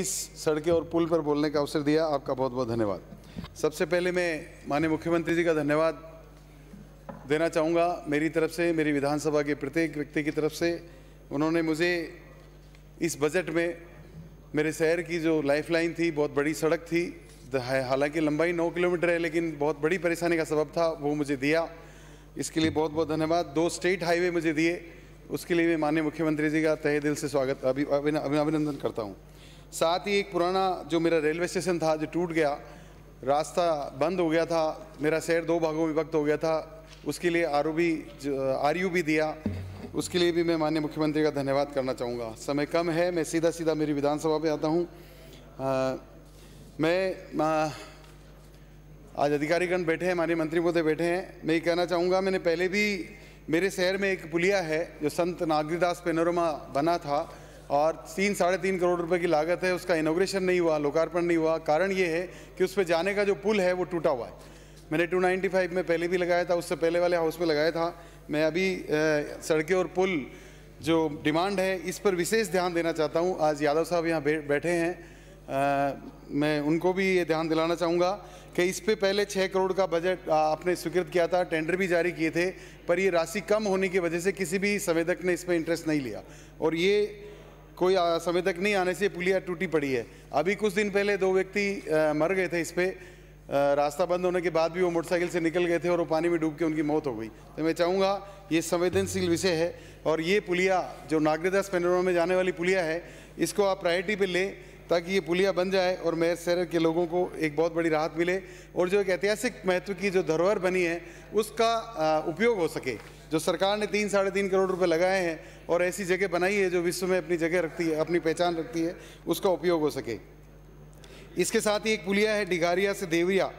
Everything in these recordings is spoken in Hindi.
इस सड़कें और पुल पर बोलने का अवसर दिया आपका बहुत बहुत धन्यवाद सबसे पहले मैं माननीय मुख्यमंत्री जी का धन्यवाद देना चाहूँगा मेरी तरफ से मेरी विधानसभा के प्रत्येक व्यक्ति की तरफ से उन्होंने मुझे इस बजट में मेरे शहर की जो लाइफलाइन थी बहुत बड़ी सड़क थी हालांकि लंबाई नौ किलोमीटर है लेकिन बहुत बड़ी परेशानी का सबब था वो मुझे दिया इसके लिए बहुत बहुत धन्यवाद दो स्टेट हाईवे मुझे दिए उसके लिए मैं माननीय मुख्यमंत्री जी का तहे दिल से स्वागत अभी अभिनंदन करता हूँ साथ ही एक पुराना जो मेरा रेलवे स्टेशन था जो टूट गया रास्ता बंद हो गया था मेरा शहर दो भागों में विभक्त हो गया था उसके लिए आर बी आर यू भी दिया उसके लिए भी मैं माननीय मुख्यमंत्री का धन्यवाद करना चाहूँगा समय कम है मैं सीधा सीधा मेरी विधानसभा पे आता हूँ मैं आ, आज अधिकारीगण बैठे हैं माननीय मंत्री महोदय बैठे हैं मैं ये कहना चाहूँगा मैंने पहले भी मेरे शहर में एक पुलिया है जो संत नागरीदास पेनोरमा बना था और तीन साढ़े तीन करोड़ रुपए की लागत है उसका इनोग्रेशन नहीं हुआ लोकार्पण नहीं हुआ कारण ये है कि उस पर जाने का जो पुल है वो टूटा हुआ है मैंने 295 में पहले भी लगाया था उससे पहले वाले हाउस में लगाया था मैं अभी सड़कें और पुल जो डिमांड है इस पर विशेष ध्यान देना चाहता हूँ आज यादव साहब यहाँ बैठे हैं आ, मैं उनको भी ये ध्यान दिलाना चाहूँगा कि इस पर पहले छः करोड़ का बजट आपने स्वीकृत किया था टेंडर भी जारी किए थे पर ये राशि कम होने की वजह से किसी भी संवेदक ने इस पर इंटरेस्ट नहीं लिया और ये कोई समय तक नहीं आने से पुलिया टूटी पड़ी है अभी कुछ दिन पहले दो व्यक्ति मर गए थे इस पर रास्ता बंद होने के बाद भी वो मोटरसाइकिल से निकल गए थे और वो पानी में डूब के उनकी मौत हो गई तो मैं चाहूँगा ये संवेदनशील विषय है और ये पुलिया जो नागरिकता पेनोरमा में जाने वाली पुलिया है इसको आप प्रायोरिटी पर लें ताकि ये पुलिया बन जाए और मेयर शहर के लोगों को एक बहुत बड़ी राहत मिले और जो एक ऐतिहासिक महत्व की जो धरोहर बनी है उसका उपयोग हो सके जो सरकार ने तीन साढ़े तीन करोड़ रुपए लगाए हैं और ऐसी जगह बनाई है जो विश्व में अपनी जगह रखती है अपनी पहचान रखती है उसका उपयोग हो सके इसके साथ ही एक पुलिया है डिघारिया से देवरिया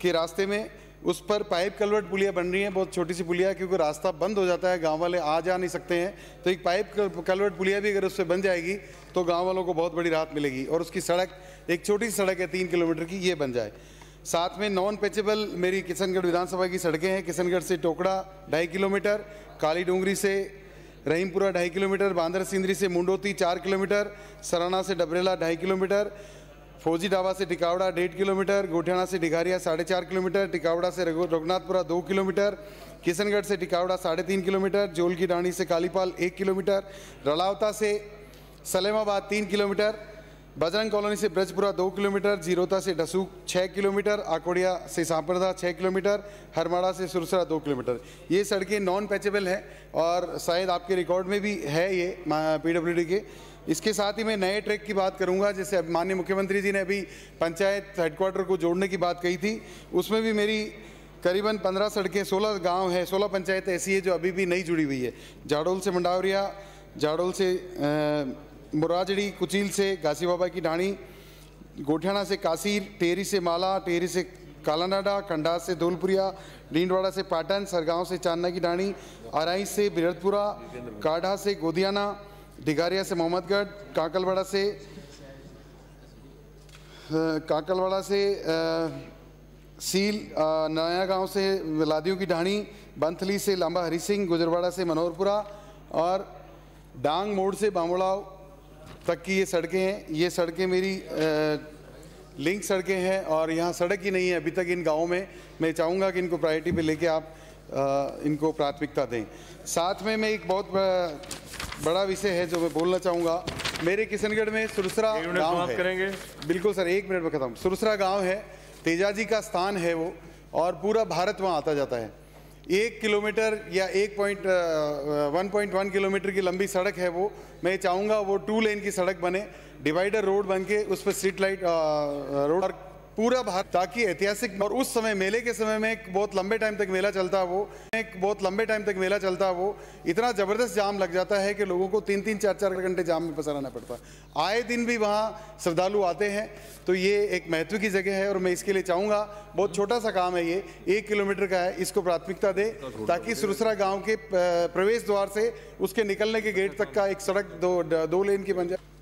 के रास्ते में उस पर पाइप कलवर्ट पुलिया बन रही है बहुत छोटी सी पुलिया क्योंकि रास्ता बंद हो जाता है गांव वाले आ जा नहीं सकते हैं तो एक पाइप कलवर्ट पुलिया भी अगर उससे बन जाएगी तो गांव वालों को बहुत बड़ी राहत मिलेगी और उसकी सड़क एक छोटी सी सड़क है तीन किलोमीटर की ये बन जाए साथ में नॉन पेचेबल मेरी किशनगढ़ विधानसभा की सड़कें हैं किशनगढ़ से टोकड़ा ढाई किलोमीटर काली डूंगरी से रहीमपुरा ढाई किलोमीटर बांदर सिंदरी से मुंडोती चार किलोमीटर सराना से डबरेला ढाई किलोमीटर फौजी ढाबा से टिकावड़ा डेढ़ किलोमीटर गोठियाणा से ढिघारिया साढ़े चार किलोमीटर टिकावड़ा से रघुनाथपुरा दो किलोमीटर किशनगढ़ से टिकावड़ा साढ़े तीन किलोमीटर जोल की डाणी से कालीपाल एक किलोमीटर रलावता से सलेमाबाद तीन किलोमीटर बजरंग कॉलोनी से ब्रजपुरा दो किलोमीटर जीरोता से डसूक छः किलोमीटर आकोड़िया से सांप्रदा छः किलोमीटर हरमाड़ा से सुरसरा दो किलोमीटर ये सड़कें नॉन पैचेबल हैं और शायद आपके रिकॉर्ड में भी है ये पी के इसके साथ ही मैं नए ट्रैक की बात करूंगा जैसे माननीय मुख्यमंत्री जी ने अभी पंचायत हेडक्वार्टर को जोड़ने की बात कही थी उसमें भी मेरी करीबन 15 सड़कें 16 गांव है 16 पंचायत ऐसी है जो अभी भी नहीं जुड़ी हुई है जाडोल से मंडावरिया जाडोल से मुराजड़ी कुचील से घासी बाबा की ढाणी गोठियाणा से कासीर टेहरी से माला टेहरी से कालानाडा खंडास से धोलपुरिया डींडवाड़ा से पाटन सरगांव से चांदना की ढाणी आराई से बिरतपुरा काढ़ा से गोदियाना डिगारिया से मोहम्मदगढ़ काकलवाड़ा से काकलवाड़ा से आ, सील नया गांव से लादियों की ढाणी बंथली से लांबा हरी सिंह गुजरवाड़ा से मनोहरपुरा और डांग मोड़ से बामोड़ाव तक की ये सड़कें हैं ये सड़कें मेरी आ, लिंक सड़कें हैं और यहाँ सड़क ही नहीं है अभी तक इन गांवों में मैं चाहूँगा कि इनको प्रायोरिटी पे लेके आप आ, इनको प्राथमिकता दें साथ में मैं एक बहुत बड़ा विषय है जो मैं बोलना चाहूंगा मेरे किशनगढ़ में सुरसरा गांव है करेंगे बिल्कुल सर एक मिनट में खत्म सुरसरा गांव है तेजा जी का स्थान है वो और पूरा भारत वहाँ आता जाता है एक किलोमीटर या एक point one point one kilometre की लंबी सड़क है वो मैं चाहूँगा वो टू लेन की सड़क बने डिवाइडर रोड बन के उस पर स्ट्रीट लाइट रोड और पूरा भारत ताकि ऐतिहासिक और उस समय मेले के समय में एक बहुत लंबे टाइम तक मेला चलता है वो एक बहुत लंबे टाइम तक मेला चलता है वो इतना ज़बरदस्त जाम लग जाता है कि लोगों को तीन तीन चार चार घंटे जाम में पसराना पड़ता है आए दिन भी वहाँ श्रद्धालु आते हैं तो ये एक महत्व की जगह है और मैं इसके लिए चाहूँगा बहुत छोटा सा काम है ये एक किलोमीटर का है इसको प्राथमिकता दे ताकि सुरसरा गाँव के प्रवेश द्वार से उसके निकलने के गेट तक का एक सड़क दो दो लेन की बन जाए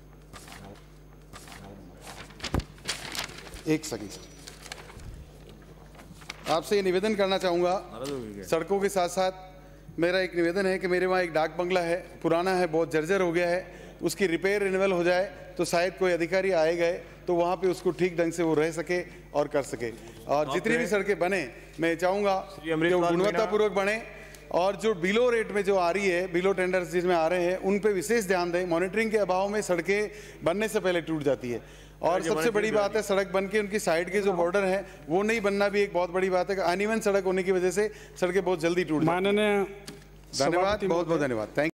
एक सेकंड आपसे ये निवेदन करना चाहूँगा सड़कों के साथ साथ मेरा एक निवेदन है कि मेरे वहाँ एक डाक बंगला है पुराना है बहुत जर्जर हो गया है उसकी रिपेयर रिनवल हो जाए तो शायद कोई अधिकारी आए गए तो वहाँ पे उसको ठीक ढंग से वो रह सके और कर सके और जितनी भी सड़कें बने मैं चाहूँगा गुणवत्तापूर्वक बने और जो बिलो रेट में जो आ रही है बिलो टेंडर्स जिसमें आ रहे हैं उन पर विशेष ध्यान दें मॉनिटरिंग के अभाव में सड़कें बनने से पहले टूट जाती है और सबसे बड़ी बात है सड़क बन के उनकी साइड के जो बॉर्डर हाँ। है वो नहीं बनना भी एक बहुत बड़ी बात है अनिवन सड़क होने की वजह से सड़कें बहुत जल्दी टूट माननीय धन्यवाद बहुत बहुत धन्यवाद थैंक